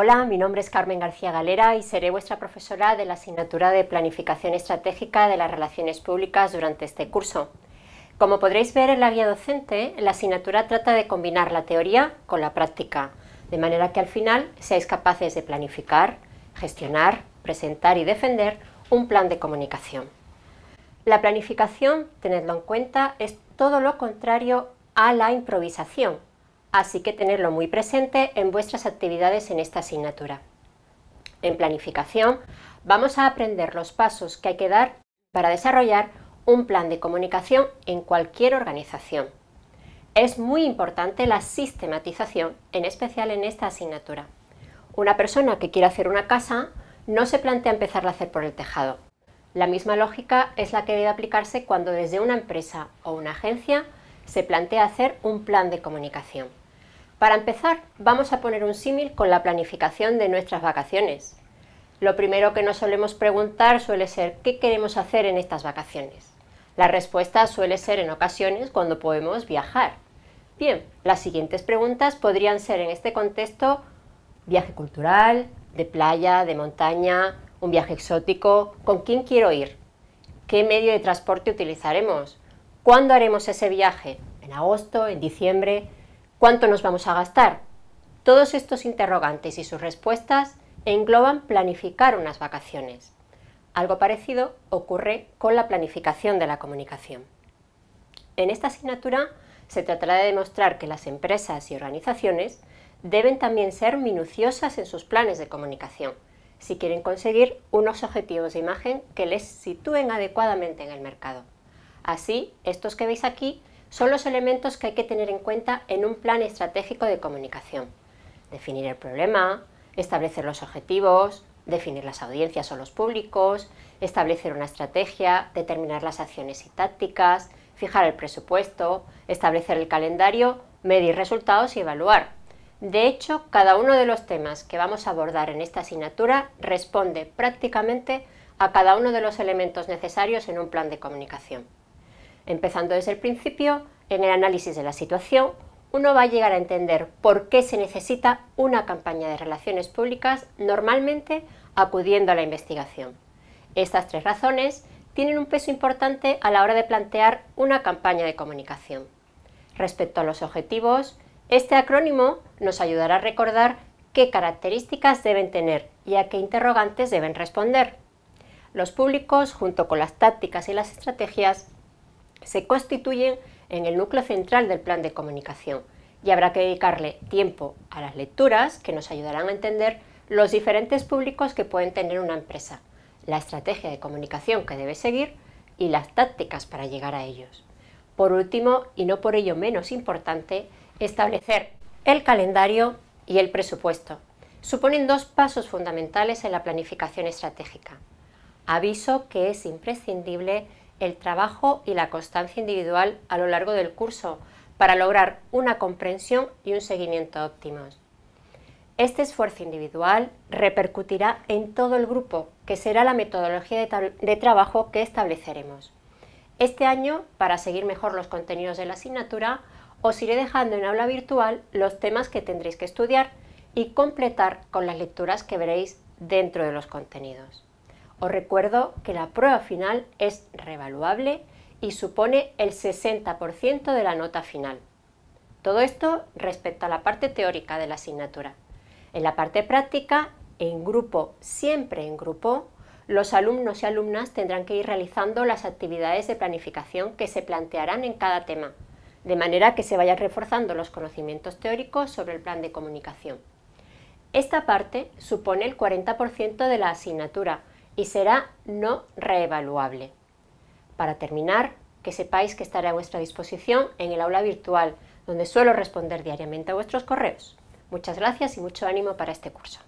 Hola, mi nombre es Carmen García Galera y seré vuestra profesora de la asignatura de Planificación Estratégica de las Relaciones Públicas durante este curso. Como podréis ver en la guía docente, la asignatura trata de combinar la teoría con la práctica, de manera que al final seáis capaces de planificar, gestionar, presentar y defender un plan de comunicación. La planificación, tenedlo en cuenta, es todo lo contrario a la improvisación, así que tenerlo muy presente en vuestras actividades en esta asignatura. En planificación vamos a aprender los pasos que hay que dar para desarrollar un plan de comunicación en cualquier organización. Es muy importante la sistematización, en especial en esta asignatura. Una persona que quiere hacer una casa no se plantea empezarla a hacer por el tejado. La misma lógica es la que debe aplicarse cuando desde una empresa o una agencia se plantea hacer un plan de comunicación. Para empezar, vamos a poner un símil con la planificación de nuestras vacaciones. Lo primero que nos solemos preguntar suele ser ¿qué queremos hacer en estas vacaciones? La respuesta suele ser en ocasiones cuando podemos viajar. Bien, las siguientes preguntas podrían ser en este contexto viaje cultural, de playa, de montaña, un viaje exótico, ¿con quién quiero ir? ¿Qué medio de transporte utilizaremos? ¿Cuándo haremos ese viaje? ¿En agosto? ¿En diciembre? ¿Cuánto nos vamos a gastar? Todos estos interrogantes y sus respuestas engloban planificar unas vacaciones. Algo parecido ocurre con la planificación de la comunicación. En esta asignatura se tratará de demostrar que las empresas y organizaciones deben también ser minuciosas en sus planes de comunicación, si quieren conseguir unos objetivos de imagen que les sitúen adecuadamente en el mercado. Así, estos que veis aquí son los elementos que hay que tener en cuenta en un plan estratégico de comunicación. Definir el problema, establecer los objetivos, definir las audiencias o los públicos, establecer una estrategia, determinar las acciones y tácticas, fijar el presupuesto, establecer el calendario, medir resultados y evaluar. De hecho, cada uno de los temas que vamos a abordar en esta asignatura responde prácticamente a cada uno de los elementos necesarios en un plan de comunicación. Empezando desde el principio, en el análisis de la situación, uno va a llegar a entender por qué se necesita una campaña de relaciones públicas normalmente acudiendo a la investigación. Estas tres razones tienen un peso importante a la hora de plantear una campaña de comunicación. Respecto a los objetivos, este acrónimo nos ayudará a recordar qué características deben tener y a qué interrogantes deben responder. Los públicos, junto con las tácticas y las estrategias, se constituyen en el núcleo central del plan de comunicación y habrá que dedicarle tiempo a las lecturas que nos ayudarán a entender los diferentes públicos que pueden tener una empresa, la estrategia de comunicación que debe seguir y las tácticas para llegar a ellos. Por último, y no por ello menos importante, establecer el calendario y el presupuesto. Suponen dos pasos fundamentales en la planificación estratégica. Aviso que es imprescindible el trabajo y la constancia individual a lo largo del curso para lograr una comprensión y un seguimiento óptimos. Este esfuerzo individual repercutirá en todo el grupo, que será la metodología de, trabajo que estableceremos. Este año, para seguir mejor los contenidos de la asignatura, os iré dejando en aula virtual los temas que tendréis que estudiar y completar con las lecturas que veréis dentro de los contenidos. Os recuerdo que la prueba final es revaluable y supone el 60% de la nota final. Todo esto respecto a la parte teórica de la asignatura. En la parte práctica, en grupo, siempre en grupo, los alumnos y alumnas tendrán que ir realizando las actividades de planificación que se plantearán en cada tema, de manera que se vayan reforzando los conocimientos teóricos sobre el plan de comunicación. Esta parte supone el 40% de la asignatura y será no reevaluable. Para terminar, que sepáis que estaré a vuestra disposición en el aula virtual, donde suelo responder diariamente a vuestros correos. Muchas gracias y mucho ánimo para este curso.